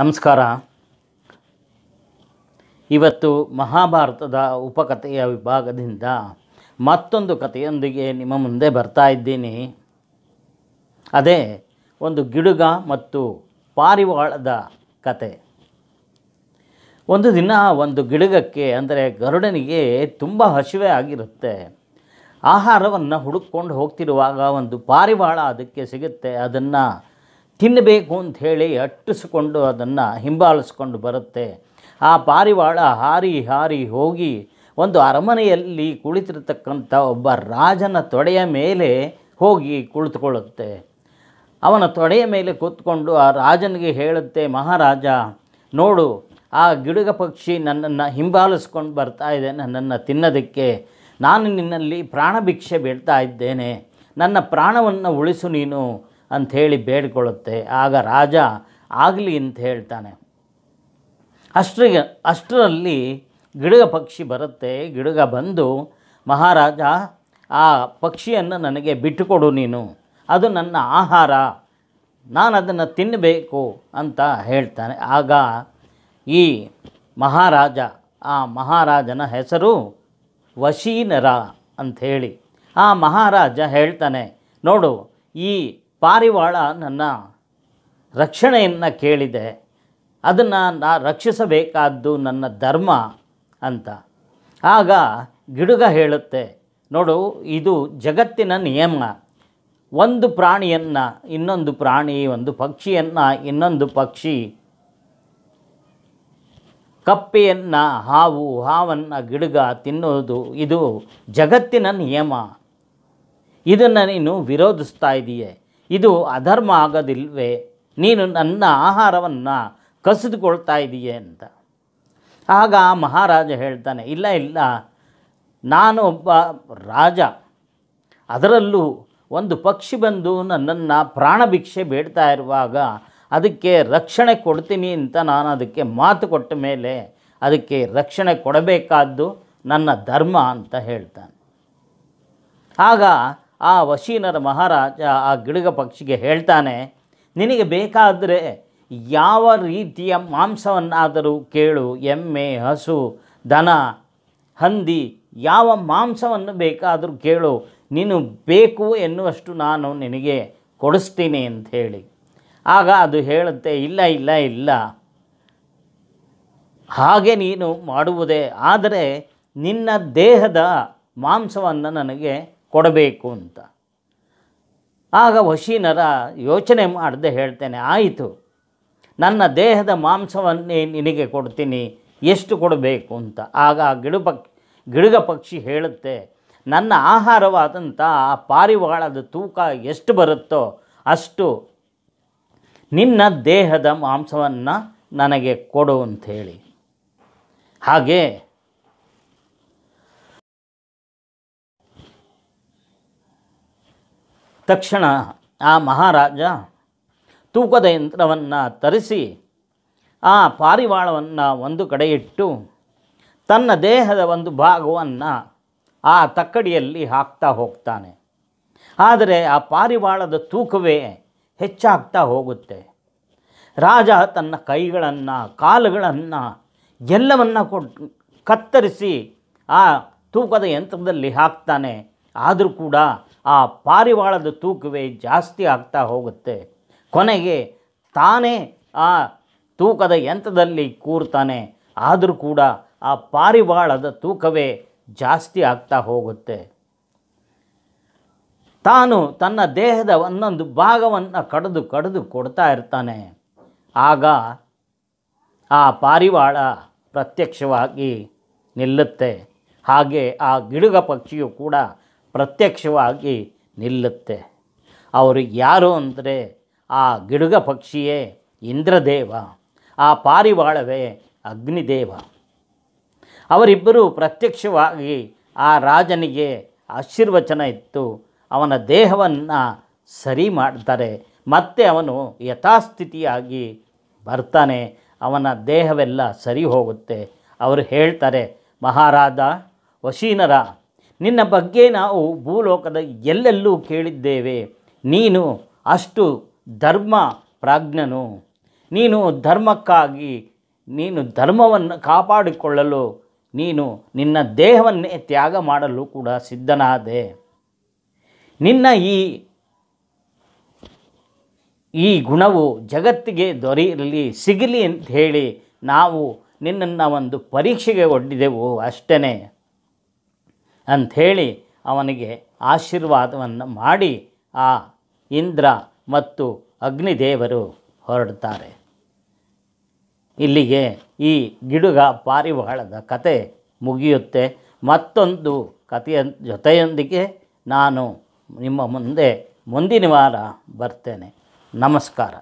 ನಮಸ್ಕಾರ ಇವತ್ತು ಮಹಾಭಾರತದ ಉಪಕಥೆಯ ವಿಭಾಗದಿಂದ ಮತ್ತೊಂದು ಕಥೆಯೊಂದಿಗೆ ನಿಮ್ಮ ಮುಂದೆ ಬರ್ತಾ ಇದ್ದೀನಿ ಅದೇ ಒಂದು ಗಿಡುಗ ಮತ್ತು ಪಾರಿವಾಳದ ಕತೆ ಒಂದು ದಿನ ಒಂದು ಗಿಡುಗಕ್ಕೆ ಅಂದರೆ ಗರುಡನಿಗೆ ತುಂಬ ಹಸಿವೆ ಆಗಿರುತ್ತೆ ಆಹಾರವನ್ನು ಹುಡುಕೊಂಡು ಹೋಗ್ತಿರುವಾಗ ಒಂದು ಪಾರಿವಾಳ ಅದಕ್ಕೆ ಸಿಗುತ್ತೆ ಅದನ್ನು ತಿನ್ನಬೇಕು ಅಂತ ಹೇಳಿ ಅಟ್ಟಿಸಿಕೊಂಡು ಅದನ್ನು ಹಿಂಬಾಲಿಸ್ಕೊಂಡು ಬರುತ್ತೆ ಆ ಪಾರಿವಾಳ ಹಾರಿ ಹಾರಿ ಹೋಗಿ ಒಂದು ಅರಮನೆಯಲ್ಲಿ ಕುಳಿತಿರ್ತಕ್ಕಂಥ ಒಬ್ಬ ರಾಜನ ತೊಡೆಯ ಮೇಲೆ ಹೋಗಿ ಕುಳಿತುಕೊಳ್ಳುತ್ತೆ ಅವನ ತೊಡೆಯ ಮೇಲೆ ಕೂತ್ಕೊಂಡು ಆ ರಾಜನಿಗೆ ಹೇಳುತ್ತೆ ಮಹಾರಾಜ ನೋಡು ಆ ಗಿಡಗ ಪಕ್ಷಿ ನನ್ನನ್ನು ಹಿಂಬಾಲಿಸ್ಕೊಂಡು ಬರ್ತಾ ಇದೆ ನನ್ನನ್ನು ತಿನ್ನೋದಕ್ಕೆ ನಾನು ನಿನ್ನಲ್ಲಿ ಪ್ರಾಣ ಭಿಕ್ಷೆ ಬೀಳ್ತಾ ಇದ್ದೇನೆ ನನ್ನ ಪ್ರಾಣವನ್ನು ಉಳಿಸು ನೀನು ಅಂಥೇಳಿ ಬೇಡಿಕೊಳ್ಳುತ್ತೆ ಆಗ ರಾಜ ಆಗಲಿ ಅಂತ ಹೇಳ್ತಾನೆ ಅಷ್ಟರಿಗೆ ಅಷ್ಟರಲ್ಲಿ ಗಿಡಗ ಪಕ್ಷಿ ಬರುತ್ತೆ ಗಿಡಗ ಬಂದು ಮಹಾರಾಜ ಆ ಪಕ್ಷಿಯನ್ನು ನನಗೆ ಬಿಟ್ಟುಕೊಡು ನೀನು ಅದು ನನ್ನ ಆಹಾರ ನಾನು ಅದನ್ನು ತಿನ್ನಬೇಕು ಅಂತ ಹೇಳ್ತಾನೆ ಆಗ ಈ ಮಹಾರಾಜ ಆ ಮಹಾರಾಜನ ಹೆಸರು ವಶೀನರ ಅಂಥೇಳಿ ಆ ಮಹಾರಾಜ ಹೇಳ್ತಾನೆ ನೋಡು ಈ ಪಾರಿವಾಳ ನನ್ನ ರಕ್ಷಣೆಯನ್ನು ಕೇಳಿದೆ ಅದನ್ನು ನಾ ರಕ್ಷಿಸಬೇಕಾದ್ದು ನನ್ನ ಧರ್ಮ ಅಂತ ಆಗ ಗಿಡುಗ ಹೇಳುತ್ತೆ ನೋಡು ಇದು ಜಗತ್ತಿನ ನಿಯಮ ಒಂದು ಪ್ರಾಣಿಯನ್ನು ಇನ್ನೊಂದು ಪ್ರಾಣಿ ಒಂದು ಪಕ್ಷಿಯನ್ನು ಇನ್ನೊಂದು ಪಕ್ಷಿ ಕಪ್ಪೆಯನ್ನು ಹಾವು ಹಾವನ್ನು ಗಿಡುಗ ತಿನ್ನೋದು ಇದು ಜಗತ್ತಿನ ನಿಯಮ ಇದನ್ನು ನೀನು ವಿರೋಧಿಸ್ತಾ ಇದೆಯೇ ಇದು ಅಧರ್ಮ ಆಗೋದಿಲ್ವೇ ನೀನು ನನ್ನ ಆಹಾರವನ್ನು ಕಸಿದುಕೊಳ್ತಾ ಇದೀಯೆ ಅಂತ ಆಗ ಮಹಾರಾಜ ಹೇಳ್ತಾನೆ ಇಲ್ಲ ಇಲ್ಲ ನಾನು ಒಬ್ಬ ರಾಜ ಅದರಲ್ಲೂ ಒಂದು ಪಕ್ಷಿ ಬಂದು ನನ್ನನ್ನು ಭಿಕ್ಷೆ ಬೇಡ್ತಾ ಇರುವಾಗ ಅದಕ್ಕೆ ರಕ್ಷಣೆ ಕೊಡ್ತೀನಿ ಅಂತ ನಾನು ಅದಕ್ಕೆ ಮಾತು ಕೊಟ್ಟ ಮೇಲೆ ಅದಕ್ಕೆ ರಕ್ಷಣೆ ಕೊಡಬೇಕಾದ್ದು ನನ್ನ ಧರ್ಮ ಅಂತ ಹೇಳ್ತಾನೆ ಆಗ ಆ ವಶೀನರ ಮಹಾರಾಜ ಆ ಗಿಡಗ ಪಕ್ಷಿಗೆ ಹೇಳ್ತಾನೆ ನಿನಗೆ ಬೇಕಾದರೆ ಯಾವ ರೀತಿಯ ಮಾಂಸವನ್ನಾದರೂ ಕೇಳು ಎಮ್ಮೆ ಹಸು ದನ ಹಂದಿ ಯಾವ ಮಾಂಸವನ್ನು ಬೇಕಾದರೂ ಕೇಳು ನೀನು ಬೇಕು ಎನ್ನುವಷ್ಟು ನಾನು ನಿನಗೆ ಕೊಡಿಸ್ತೀನಿ ಹೇಳಿ ಆಗ ಅದು ಹೇಳುತ್ತೆ ಇಲ್ಲ ಇಲ್ಲ ಇಲ್ಲ ಹಾಗೆ ನೀನು ಮಾಡುವುದೇ ಆದರೆ ನಿನ್ನ ದೇಹದ ಮಾಂಸವನ್ನು ನನಗೆ ಕೊಡಬೇಕು ಅಂತ ಆಗ ವಶೀನರ ಯೋಚನೆ ಮಾಡದೆ ಹೇಳ್ತೇನೆ ಆಯಿತು ನನ್ನ ದೇಹದ ಮಾಂಸವನ್ನೇ ನಿನಗೆ ಕೊಡ್ತೀನಿ ಎಷ್ಟು ಕೊಡಬೇಕು ಅಂತ ಆಗ ಆ ಗಿಡ ಪಕ್ಷಿ ಗಿಡಗ ಪಕ್ಷಿ ಹೇಳುತ್ತೆ ನನ್ನ ಆಹಾರವಾದಂಥ ಆ ಪಾರಿವಾಳದ ತೂಕ ಎಷ್ಟು ಬರುತ್ತೋ ಅಷ್ಟು ನಿನ್ನ ದೇಹದ ಮಾಂಸವನ್ನು ನನಗೆ ಕೊಡು ಅಂಥೇಳಿ ಹಾಗೆ ತಕ್ಷಣ ಆ ಮಹಾರಾಜ ತೂಕದ ಯಂತ್ರವನ್ನು ತರಿಸಿ ಆ ಪಾರಿವಾಳವನ್ನು ಒಂದು ಕಡೆ ಇಟ್ಟು ತನ್ನ ದೇಹದ ಒಂದು ಭಾಗವನ್ನು ಆ ತಕ್ಕಡಿಯಲ್ಲಿ ಹಾಕ್ತಾ ಹೋಗ್ತಾನೆ ಆದರೆ ಆ ಪಾರಿವಾಳದ ತೂಕವೇ ಹೆಚ್ಚಾಗ್ತಾ ಹೋಗುತ್ತೆ ರಾಜ ತನ್ನ ಕೈಗಳನ್ನು ಕಾಲುಗಳನ್ನು ಎಲ್ಲವನ್ನು ಕೊಟ್ಟು ಕತ್ತರಿಸಿ ಆ ತೂಕದ ಯಂತ್ರದಲ್ಲಿ ಹಾಕ್ತಾನೆ ಆದರೂ ಕೂಡ ಆ ಪಾರಿವಾಳದ ತೂಕವೇ ಜಾಸ್ತಿ ಆಗ್ತಾ ಹೋಗುತ್ತೆ ಕೊನೆಗೆ ತಾನೇ ಆ ತೂಕದ ಯಂತ್ರದಲ್ಲಿ ಕೂರ್ತಾನೆ ಆದರೂ ಕೂಡ ಆ ಪಾರಿವಾಳದ ತೂಕವೇ ಜಾಸ್ತಿ ಆಗ್ತಾ ಹೋಗುತ್ತೆ ತಾನು ತನ್ನ ದೇಹದ ಒಂದೊಂದು ಭಾಗವನ್ನು ಕಡಿದು ಕಡಿದು ಕೊಡ್ತಾ ಇರ್ತಾನೆ ಆಗ ಆ ಪಾರಿವಾಳ ಪ್ರತ್ಯಕ್ಷವಾಗಿ ನಿಲ್ಲುತ್ತೆ ಹಾಗೆ ಆ ಗಿಡುಗ ಪಕ್ಷಿಯು ಕೂಡ ಪ್ರತ್ಯಕ್ಷವಾಗಿ ನಿಲ್ಲುತ್ತೆ ಅವರು ಯಾರು ಅಂದರೆ ಆ ಗಿಡುಗ ಪಕ್ಷಿಯೇ ಇಂದ್ರದೇವ ಆ ಪಾರಿವಾಳವೇ ಅಗ್ನಿದೇವ ಅವರಿಬ್ಬರೂ ಪ್ರತ್ಯಕ್ಷವಾಗಿ ಆ ರಾಜನಿಗೆ ಆಶೀರ್ವಚನ ಇತ್ತು ಅವನ ದೇಹವನ್ನು ಸರಿ ಮಾಡ್ತಾರೆ ಮತ್ತೆ ಅವನು ಯಥಾಸ್ಥಿತಿಯಾಗಿ ಬರ್ತಾನೆ ಅವನ ದೇಹವೆಲ್ಲ ಸರಿ ಹೋಗುತ್ತೆ ಅವರು ಹೇಳ್ತಾರೆ ಮಹಾರಾಜ ವಶೀನರ ನಿನ್ನ ಬಗ್ಗೆ ನಾವು ಭೂಲೋಕದ ಎಲ್ಲೆಲ್ಲೂ ಕೇಳಿದ್ದೇವೆ ನೀನು ಅಷ್ಟು ಧರ್ಮ ಪ್ರಾಜ್ಞನು ನೀನು ಧರ್ಮಕ್ಕಾಗಿ ನೀನು ಧರ್ಮವನ್ನು ಕಾಪಾಡಿಕೊಳ್ಳಲು ನೀನು ನಿನ್ನ ದೇಹವನ್ನೇ ತ್ಯಾಗ ಮಾಡಲು ಕೂಡ ಸಿದ್ಧನಾದೆ ನಿನ್ನ ಈ ಈ ಗುಣವು ಜಗತ್ತಿಗೆ ದೊರೆಯಲಿ ಸಿಗಲಿ ಅಂತ ಹೇಳಿ ನಾವು ನಿನ್ನನ್ನು ಒಂದು ಪರೀಕ್ಷೆಗೆ ಒಡ್ಡಿದೆವು ಅಷ್ಟೇ ಅಂಥೇಳಿ ಅವನಿಗೆ ಆಶೀರ್ವಾದವನ್ನು ಮಾಡಿ ಆ ಇಂದ್ರ ಮತ್ತು ಅಗ್ನಿದೇವರು ಹೊರಡ್ತಾರೆ ಇಲ್ಲಿಗೆ ಈ ಗಿಡುಗ ಪಾರಿವಾಳದ ಕತೆ ಮುಗಿಯುತ್ತೆ ಮತ್ತೊಂದು ಕಥೆಯ ಜೊತೆಯೊಂದಿಗೆ ನಾನು ನಿಮ್ಮ ಮುಂದೆ ಮುಂದಿನ ವಾರ ಬರ್ತೇನೆ ನಮಸ್ಕಾರ